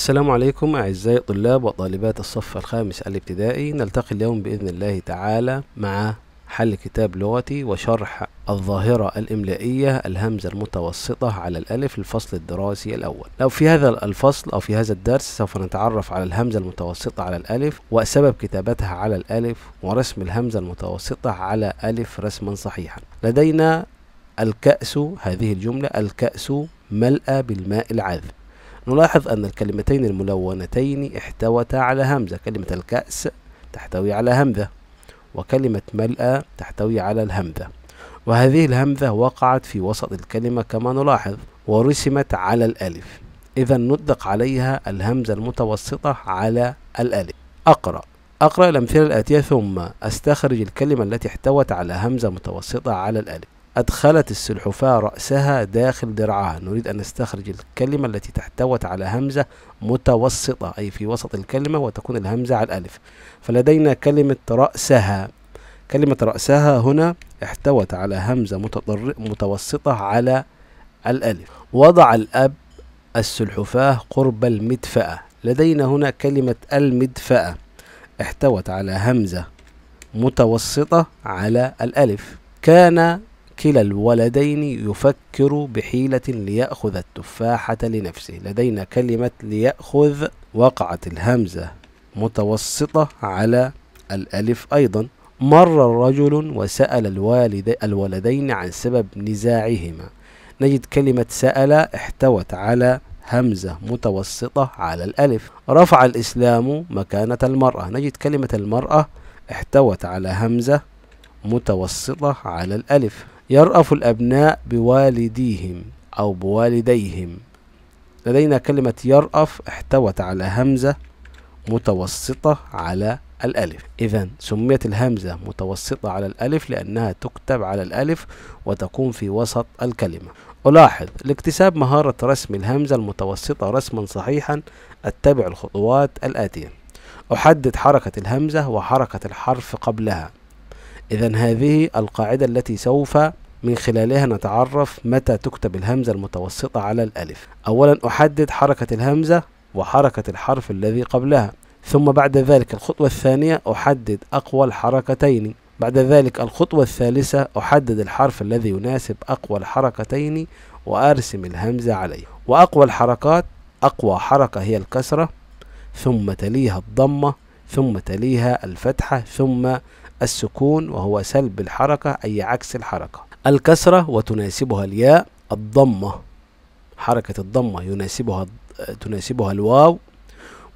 السلام عليكم أعزائي طلاب وطالبات الصف الخامس الابتدائي نلتقي اليوم بإذن الله تعالى مع حل كتاب لغتي وشرح الظاهرة الإملائية الهمزة المتوسطة على الألف الفصل الدراسي الأول لو في هذا الفصل أو في هذا الدرس سوف نتعرف على الهمزة المتوسطة على الألف وسبب كتابتها على الألف ورسم الهمزة المتوسطة على ألف رسما صحيحا لدينا الكأس هذه الجملة الكأس ملأ بالماء العذب نلاحظ أن الكلمتين الملونتين احتوتا على همزة كلمة الكأس تحتوي على همزة وكلمة ملأ تحتوي على الهمزة وهذه الهمزة وقعت في وسط الكلمة كما نلاحظ ورسمت على الألف إذا ندق عليها الهمزة المتوسطة على الألف أقرأ أقرأ الأمثلة الآتية ثم أستخرج الكلمة التي احتوت على همزة متوسطة على الألف أدخلت السلحفاة رأسها داخل درعها نريد أن نستخرج الكلمة التي تحتوت على همزة متوسطة أي في وسط الكلمة وتكون الهمزة على الألف فلدينا كلمة رأسها كلمة رأسها هنا احتوت على همزة متوسطة على الألف وضع الأب السلحفاة قرب المدفأة لدينا هنا كلمة المدفأة احتوت على همزة متوسطة على الألف كان كلا الولدين يفكر بحيلة ليأخذ التفاحة لنفسه لدينا كلمة ليأخذ وقعت الهمزة متوسطة على الألف أيضا مر رجل وسأل الوالد الولدين عن سبب نزاعهما نجد كلمة سأل احتوت على همزة متوسطة على الألف رفع الإسلام مكانة المرأة نجد كلمة المرأة احتوت على همزة متوسطة على الألف يرأف الأبناء بوالديهم أو بوالديهم لدينا كلمة يرأف احتوت على همزة متوسطة على الألف إذا سميت الهمزة متوسطة على الألف لأنها تكتب على الألف وتكون في وسط الكلمة ألاحظ لاكتساب مهارة رسم الهمزة المتوسطة رسما صحيحا أتبع الخطوات الآتية أحدد حركة الهمزة وحركة الحرف قبلها إذا هذه القاعدة التي سوف من خلالها نتعرف متى تكتب الهمزة المتوسطة على الألف أولا أحدد حركة الهمزة وحركة الحرف الذي قبلها ثم بعد ذلك الخطوة الثانية أحدد أقوى الحركتين بعد ذلك الخطوة الثالثة أحدد الحرف الذي يناسب أقوى الحركتين وأرسم الهمزة عليه وأقوى الحركات أقوى حركة هي الكسرة ثم تليها الضمة ثم تليها الفتحة ثم السكون وهو سلب الحركة أي عكس الحركة الكسرة وتناسبها الياء الضمة حركة الضمة يناسبها تناسبها الواو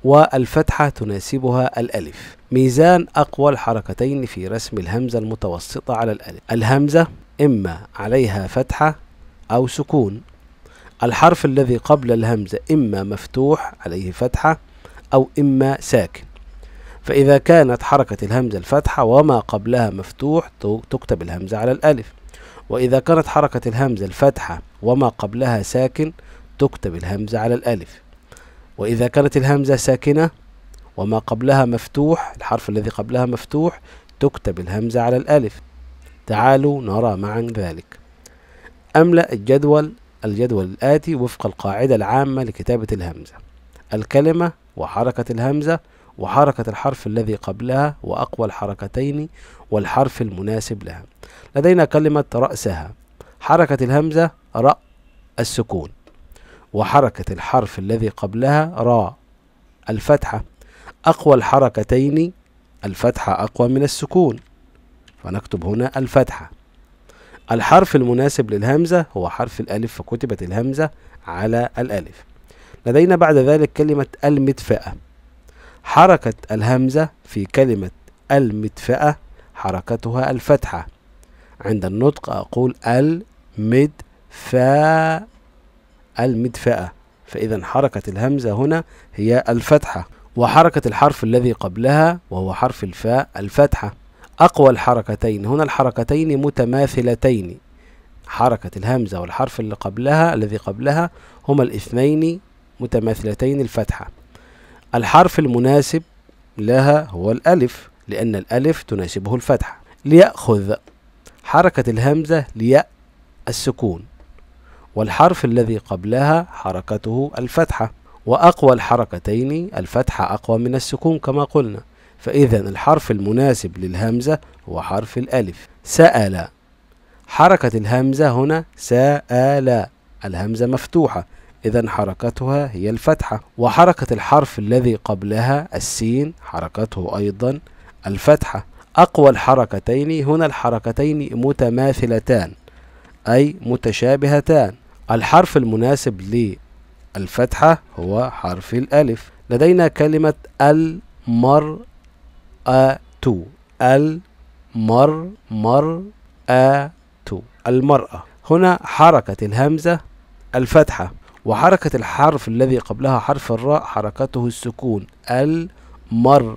والفتحة تناسبها الألف ميزان أقوى الحركتين في رسم الهمزة المتوسطة على الألف الهمزة إما عليها فتحة أو سكون الحرف الذي قبل الهمزة إما مفتوح عليه فتحة أو إما ساكن فإذا كانت حركة الهمزة الفتحة وما قبلها مفتوح تكتب الهمزة على الألف وإذا كانت حركة الهمزة الفتحة وما قبلها ساكن تكتب الهمزة على الألف وإذا كانت الهمزة ساكنة وما قبلها مفتوح الحرف الذي قبلها مفتوح تكتب الهمزة على الألف تعالوا نرى معا ذلك أملأ الجدول الجدول الآتي وفق القاعدة العامة لكتابة الهمزة الكلمة وحركة الهمزة وحركة الحرف الذي قبلها وأقوى الحركتين والحرف المناسب لها لدينا كلمة رأسها حركة الهمزة رأ السكون وحركة الحرف الذي قبلها را الفتحة أقوى الحركتين الفتحة أقوى من السكون فنكتب هنا الفتحة الحرف المناسب للهمزة هو حرف الألف فكتبت الهمزة على الألف لدينا بعد ذلك كلمة المدفأة حركة الهمزة في كلمة المدفأة حركتها الفتحة عند النطق أقول المدفأة المدفأة فإذا حركة الهمزة هنا هي الفتحة وحركة الحرف الذي قبلها وهو حرف الفاء الفتحة أقوى الحركتين هنا الحركتين متماثلتين حركة الهمزة والحرف اللي قبلها الذي قبلها هما الاثنين متماثلتين الفتحة الحرف المناسب لها هو الألف لأن الألف تناسبه الفتحة ليأخذ حركة الهمزة لياء السكون والحرف الذي قبلها حركته الفتحة وأقوى الحركتين الفتحة أقوى من السكون كما قلنا فإذا الحرف المناسب للهمزة هو حرف الألف سأل حركة الهمزة هنا سأل الهمزة مفتوحة إذا حركتها هي الفتحة وحركة الحرف الذي قبلها السين حركته أيضا الفتحة أقوى الحركتين هنا الحركتين متماثلتان أي متشابهتان الحرف المناسب للفتحة هو حرف الألف لدينا كلمة المرأة المر مر آ المرأة هنا حركة الهمزة الفتحة وحركة الحرف الذي قبلها حرف الراء حركته السكون المر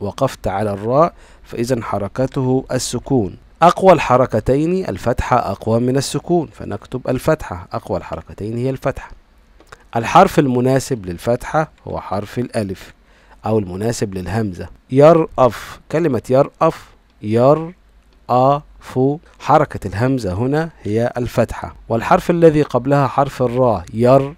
وقفت على الراء فإذا حركته السكون أقوى الحركتين الفتحة أقوى من السكون فنكتب الفتحة أقوى الحركتين هي الفتحة الحرف المناسب للفتحة هو حرف الألف أو المناسب للهمزة يرأف كلمة يرأف ير أ فو حركة الهمزة هنا هي الفتحة والحرف الذي قبلها حرف الراء ير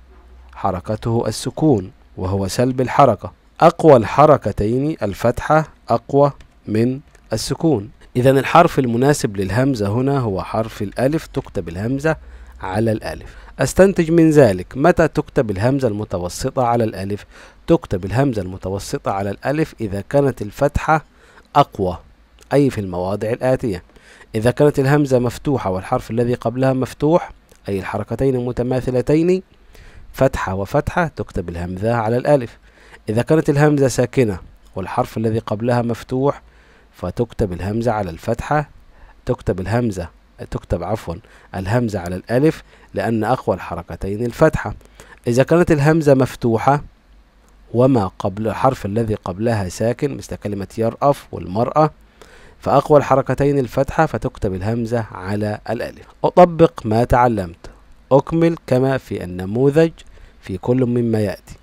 حركته السكون وهو سلب الحركة أقوى الحركتين الفتحة أقوى من السكون إذا الحرف المناسب للهمزة هنا هو حرف الألف تكتب الهمزة على الألف أستنتج من ذلك متى تكتب الهمزة المتوسطة على الألف تكتب الهمزة المتوسطة على الألف إذا كانت الفتحة أقوى أي في المواضع الآتية إذا كانت الهمزة مفتوحة والحرف الذي قبلها مفتوح أي الحركتين المتماثلتين فتحة وفتحة تكتب الهمزة على الألف إذا كانت الهمزة ساكنة والحرف الذي قبلها مفتوح فتكتب الهمزة على الفتحة تكتب الهمزة تكتب عفوا الهمزة على الألف لأن أقوى الحركتين الفتحة إذا كانت الهمزة مفتوحة وما قبل الحرف الذي قبلها ساكن مثل كلمة يرأف والمرأة فأقوى الحركتين الفتحة فتكتب الهمزة على الألف أطبق ما تعلمت أكمل كما في النموذج في كل مما يأتي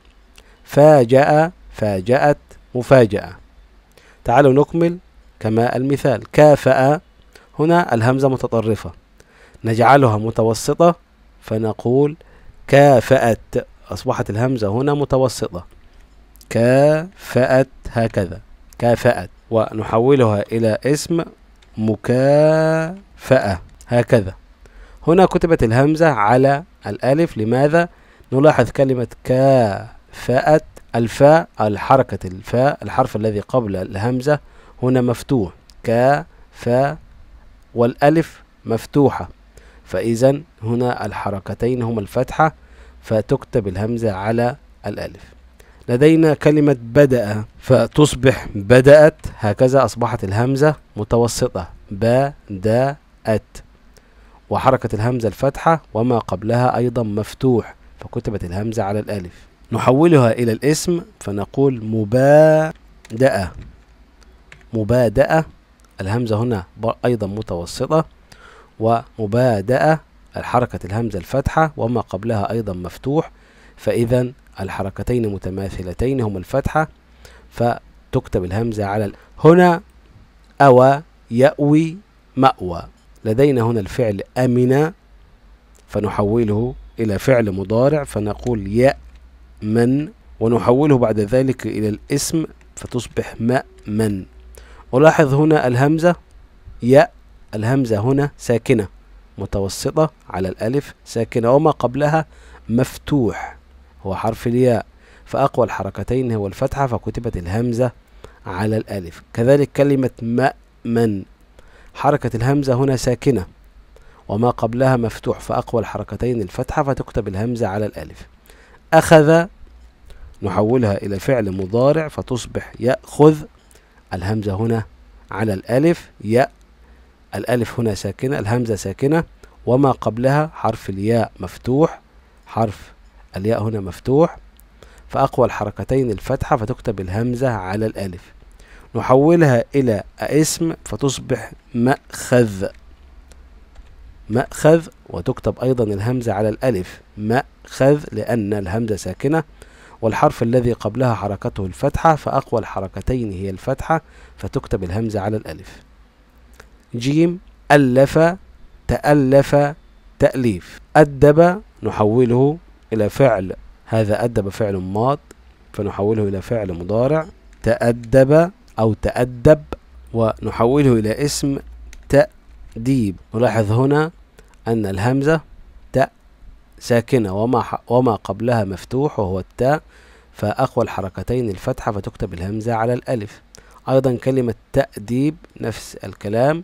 فاجأ فاجأت مفاجأة تعالوا نكمل كما المثال كافأ هنا الهمزة متطرفة نجعلها متوسطة فنقول كافأت أصبحت الهمزة هنا متوسطة كافأت هكذا كافأت ونحولها إلى اسم مكافأة هكذا هنا كتبت الهمزة على الألف لماذا؟ نلاحظ كلمة كافأت الفاء الحركة الفاء الحرف الذي قبل الهمزة هنا مفتوح كافأ والألف مفتوحة فإذا هنا الحركتين هما الفتحة فتكتب الهمزة على الألف لدينا كلمة بدأ فتصبح بدأت هكذا أصبحت الهمزة متوسطة بدأت وحركة الهمزة الفتحة وما قبلها أيضا مفتوح فكتبت الهمزة على الألف نحولها إلى الاسم فنقول مبادأ مبادأ الهمزة هنا أيضا متوسطة ومبادأ الحركة الهمزة الفتحة وما قبلها أيضا مفتوح فإذا الحركتين متماثلتين هما الفتحة فتكتب الهمزة على ال... هنا أوى يأوي مأوى لدينا هنا الفعل أمنا فنحوله إلى فعل مضارع فنقول يأمن ونحوله بعد ذلك إلى الاسم فتصبح مأمن ألاحظ هنا الهمزة ياء الهمزة هنا ساكنة متوسطة على الألف ساكنة وما قبلها مفتوح هو حرف الياء فأقوى الحركتين هو الفتحة فكتبت الهمزة على الألف كذلك كلمة مأمن حركة الهمزة هنا ساكنة وما قبلها مفتوح فأقوى الحركتين الفتحة فتكتب الهمزة على الألف أخذ نحولها إلى فعل مضارع فتصبح يأخذ الهمزة هنا على الألف ياء الألف هنا ساكنة الهمزة ساكنة وما قبلها حرف الياء مفتوح حرف الياء هنا مفتوح فأقوى الحركتين الفتحة فتكتب الهمزة على الألف نحولها إلى اسم فتصبح مأخذ مأخذ وتكتب أيضا الهمزة على الألف مأخذ لأن الهمزة ساكنة والحرف الذي قبلها حركته الفتحة فأقوى الحركتين هي الفتحة فتكتب الهمزة على الألف جيم ألف تألف تأليف أدب نحوله إلى فعل هذا أدب فعل ماض فنحوله إلى فعل مضارع تأدب أو تأدب ونحوله إلى اسم تأديب نلاحظ هنا أن الهمزة ت ساكنة وما, وما قبلها مفتوح وهو التاء فأقوى الحركتين الفتحة فتكتب الهمزة على الألف أيضا كلمة تأديب نفس الكلام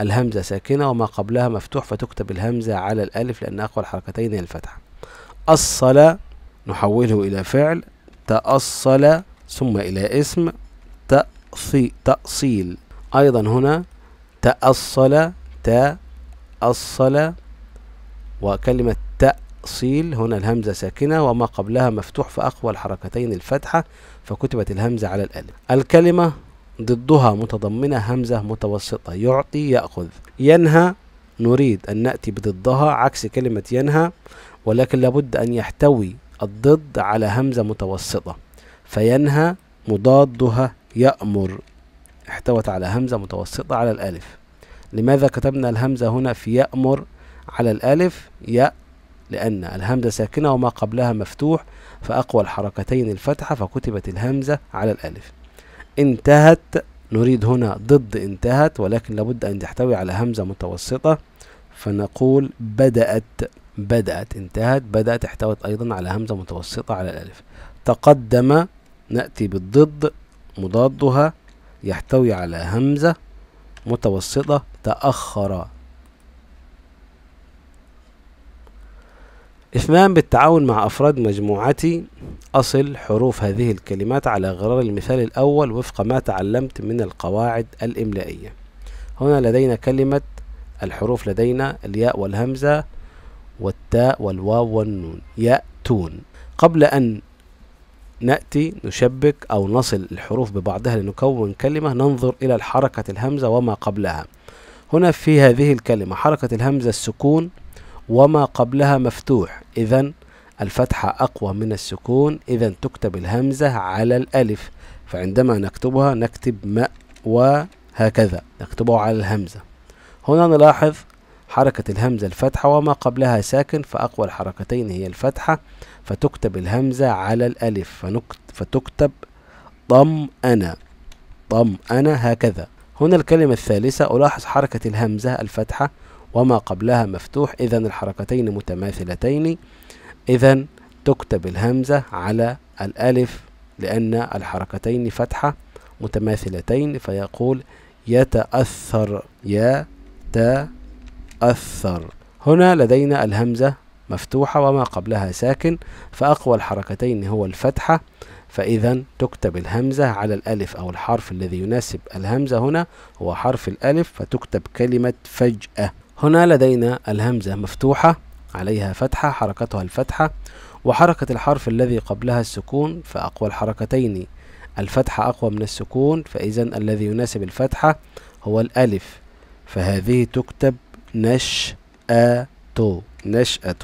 الهمزة ساكنة وما قبلها مفتوح فتكتب الهمزة على الألف لأن أقوى الحركتين هي الفتحة أصل نحوله إلى فعل تأصل ثم إلى اسم تأصي تأصيل أيضا هنا تأصل تأصل وكلمة تأصيل هنا الهمزة ساكنة وما قبلها مفتوح فأقوى الحركتين الفتحة فكتبت الهمزة على الألف الكلمة ضدها متضمنة همزة متوسطة يعطي يأخذ ينهى نريد أن نأتي بضدها عكس كلمة ينهى ولكن لابد أن يحتوي الضد على همزة متوسطة فينهى مضادها يأمر احتوت على همزة متوسطة على الألف لماذا كتبنا الهمزة هنا في يأمر على الألف ياء لأن الهمزة ساكنة وما قبلها مفتوح فأقوى الحركتين الفتحة فكتبت الهمزة على الألف انتهت نريد هنا ضد انتهت ولكن لابد أن تحتوي على همزة متوسطة فنقول بدأت بدأت انتهت بدأت احتوت أيضا على همزة متوسطة على الألف تقدم نأتي بالضد مضادها يحتوي على همزة متوسطة تأخر إثمان بالتعاون مع أفراد مجموعتي أصل حروف هذه الكلمات على غرار المثال الأول وفق ما تعلمت من القواعد الإملائية هنا لدينا كلمة الحروف لدينا الياء والهمزة والتاء والواو والنون يأتون قبل أن نأتي نشبك أو نصل الحروف ببعضها لنكون كلمة ننظر إلى الحركة الهمزة وما قبلها هنا في هذه الكلمة حركة الهمزة السكون وما قبلها مفتوح إذا الفتحة أقوى من السكون إذا تكتب الهمزة على الألف فعندما نكتبها نكتب ماء وهكذا نكتبه على الهمزة هنا نلاحظ حركة الهمزة الفتحة وما قبلها ساكن فأقوى الحركتين هي الفتحة فتكتب الهمزة على الألف فنكت فتكتب ضم أنا ضم أنا هكذا هنا الكلمة الثالثة ألاحظ حركة الهمزة الفتحة وما قبلها مفتوح إذا الحركتين متماثلتين إذا تكتب الهمزة على الألف لأن الحركتين فتحة متماثلتين فيقول يتأثر يا تأثر أثر هنا لدينا الهمزة مفتوحة وما قبلها ساكن فأقوى الحركتين هو الفتحة فإذا تكتب الهمزة على الألف أو الحرف الذي يناسب الهمزة هنا هو حرف الألف فتكتب كلمة فجأة هنا لدينا الهمزة مفتوحة عليها فتحة حركتها الفتحة وحركة الحرف الذي قبلها السكون فأقوى الحركتين الفتحة أقوى من السكون فإذا الذي يناسب الفتحة هو الألف فهذه تكتب نشأة نشأة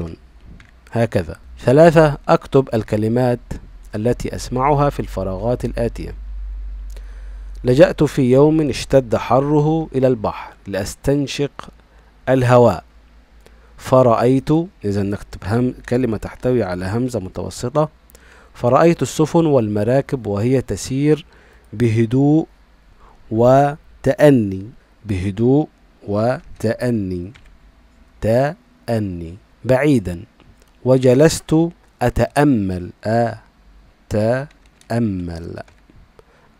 هكذا ثلاثة أكتب الكلمات التي أسمعها في الفراغات الآتية لجأت في يوم اشتد حره إلى البحر لأستنشق الهواء فرأيت إذا نكتب هم كلمة تحتوي على همزة متوسطة فرأيت السفن والمراكب وهي تسير بهدوء وتأني بهدوء وتأني تأني بعيدا وجلست أتأمل أتأمل آه،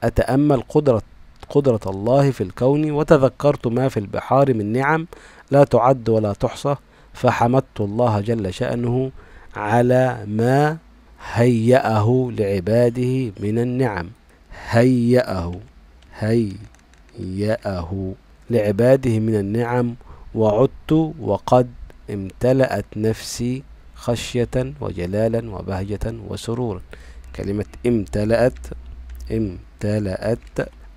أتأمل قدرة قدرة الله في الكون وتذكرت ما في البحار من نعم لا تعد ولا تحصى فحمدت الله جل شأنه على ما هيأه لعباده من النعم هيأه هيأه لعباده من النعم وعدت وقد امتلأت نفسي خشية وجلالا وبهجة وسرورا كلمة امتلأت امتلأت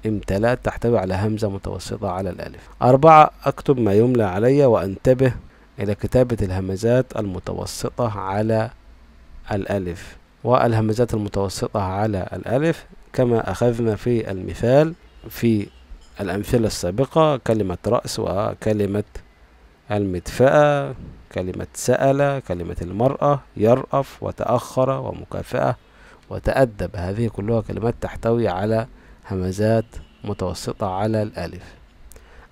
امتلأت تحتوي على همزة متوسطة على الألف أربعة أكتب ما يملى علي وأنتبه إلى كتابة الهمزات المتوسطة على الألف والهمزات المتوسطة على الألف كما أخذنا في المثال في الأمثلة السابقة كلمة رأس وكلمة المدفأة كلمة سأل كلمة المرأة يرأف وتأخر ومكافأة وتأدب هذه كلها كلمات تحتوي على همزات متوسطة على الألف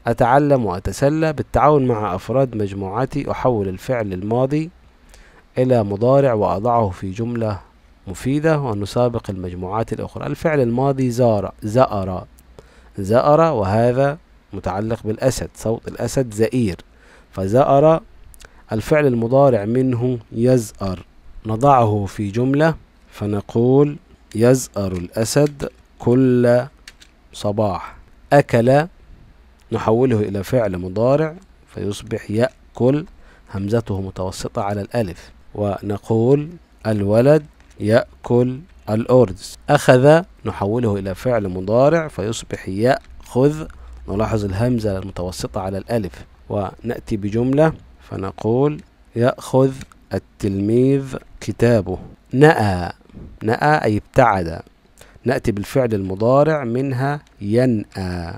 أتعلم وأتسلى بالتعاون مع أفراد مجموعتي أحول الفعل الماضي إلى مضارع وأضعه في جملة مفيدة ونسابق المجموعات الأخرى الفعل الماضي زار زأر زأر وهذا متعلق بالأسد صوت الأسد زئير فزأر الفعل المضارع منه يزأر نضعه في جملة فنقول يزأر الأسد كل صباح أكل نحوله إلى فعل مضارع فيصبح يأكل همزته متوسطة على الألف ونقول الولد يأكل الأوردز أخذ نحوله إلى فعل مضارع فيصبح يأخذ نلاحظ الهمزة المتوسطة على الألف ونأتي بجملة فنقول يأخذ التلميذ كتابه نأى نأى أي ابتعد نأتي بالفعل المضارع منها ينأى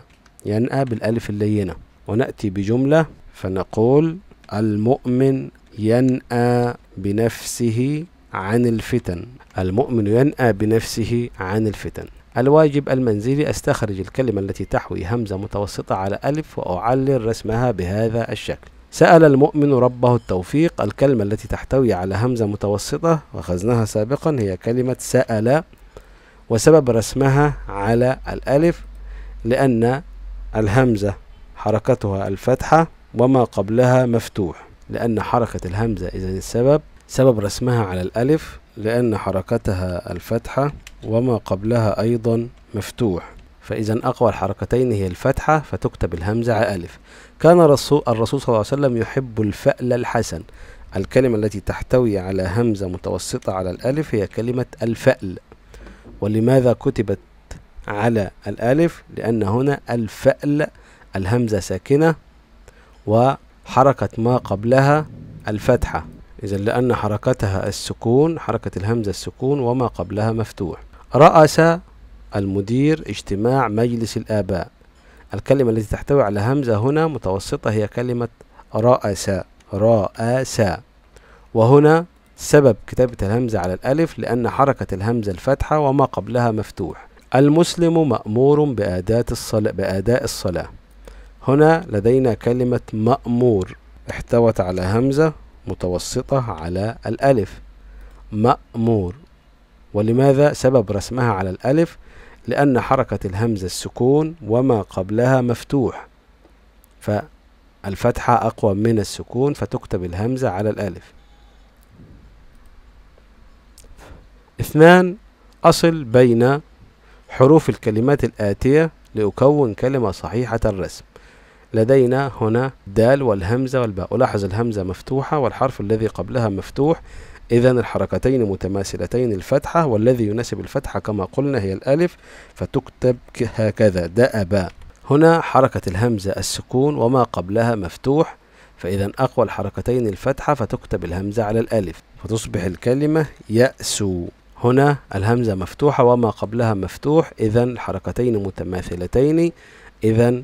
ينأى بالألف اللينة ونأتي بجملة فنقول المؤمن ينأى بنفسه عن الفتن المؤمن ينأى بنفسه عن الفتن الواجب المنزلي أستخرج الكلمة التي تحوي همزة متوسطة على ألف وأعلل رسمها بهذا الشكل سأل المؤمن ربه التوفيق الكلمة التي تحتوي على همزة متوسطة وخزناها سابقا هي كلمة سأل وسبب رسمها على الألف لأن الهمزة حركتها الفتحة وما قبلها مفتوح لأن حركة الهمزة إذا السبب سبب رسمها على الألف لأن حركتها الفتحة وما قبلها أيضا مفتوح فإذا أقوى الحركتين هي الفتحة فتكتب الهمزة على ألف كان الرسول صلى الله عليه وسلم يحب الفأل الحسن الكلمة التي تحتوي على همزة متوسطة على الألف هي كلمة الفأل ولماذا كتبت على الألف لأن هنا الفأل الهمزة ساكنة وحركة ما قبلها الفتحة إذا لأن حركتها السكون حركة الهمزة السكون وما قبلها مفتوح رأس المدير اجتماع مجلس الآباء الكلمة التي تحتوي على همزة هنا متوسطة هي كلمة رأس رأس وهنا سبب كتابة الهمزة على الألف لأن حركة الهمزة الفتحة وما قبلها مفتوح المسلم مأمور بأداة الصلاة بأداء الصلاة هنا لدينا كلمة مأمور احتوت على همزة متوسطة على الألف مأمور ولماذا سبب رسمها على الألف لأن حركة الهمزة السكون وما قبلها مفتوح فالفتحة أقوى من السكون فتكتب الهمزة على الألف اثنان أصل بين حروف الكلمات الآتية لأكون كلمة صحيحة الرسم لدينا هنا دال والهمزة والباء ألاحظ الهمزة مفتوحة والحرف الذي قبلها مفتوح إذا الحركتين متماثلتين الفتحة والذي يناسب الفتحة كما قلنا هي الألف فتكتب هكذا دأبا هنا حركة الهمزة السكون وما قبلها مفتوح فإذا أقوى الحركتين الفتحة فتكتب الهمزة على الألف فتصبح الكلمة يأسو هنا الهمزة مفتوحة وما قبلها مفتوح إذا الحركتين متماثلتين إذا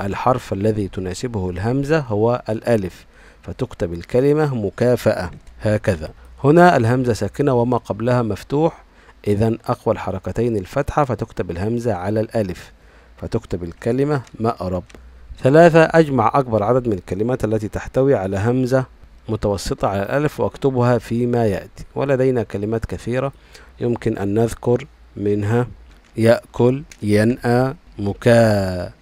الحرف الذي تناسبه الهمزة هو الألف فتكتب الكلمة مكافأة هكذا هنا الهمزة ساكنة وما قبلها مفتوح إذا أقوى الحركتين الفتحة فتكتب الهمزة على الألف فتكتب الكلمة مأرب ثلاثة أجمع أكبر عدد من الكلمات التي تحتوي على همزة متوسطة على الألف وأكتبها فيما يأتي ولدينا كلمات كثيرة يمكن أن نذكر منها يأكل ينأى مكا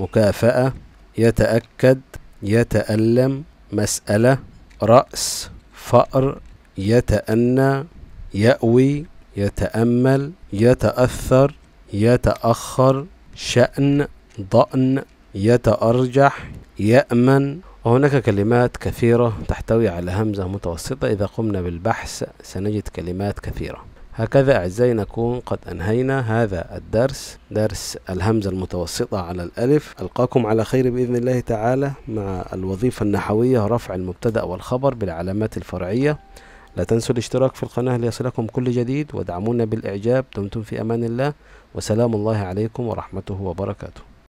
مكافأة يتأكد يتألم مسألة رأس فأر يتأنى يأوي يتأمل يتأثر يتأخر شأن ضأن يتأرجح يأمن وهناك كلمات كثيرة تحتوي على همزة متوسطة إذا قمنا بالبحث سنجد كلمات كثيرة هكذا أعزائي نكون قد أنهينا هذا الدرس درس الهمزة المتوسطة على الألف ألقاكم على خير بإذن الله تعالى مع الوظيفة النحوية رفع المبتدأ والخبر بالعلامات الفرعية لا تنسوا الاشتراك في القناة ليصلكم كل جديد ودعمونا بالإعجاب دمتم في أمان الله وسلام الله عليكم ورحمته وبركاته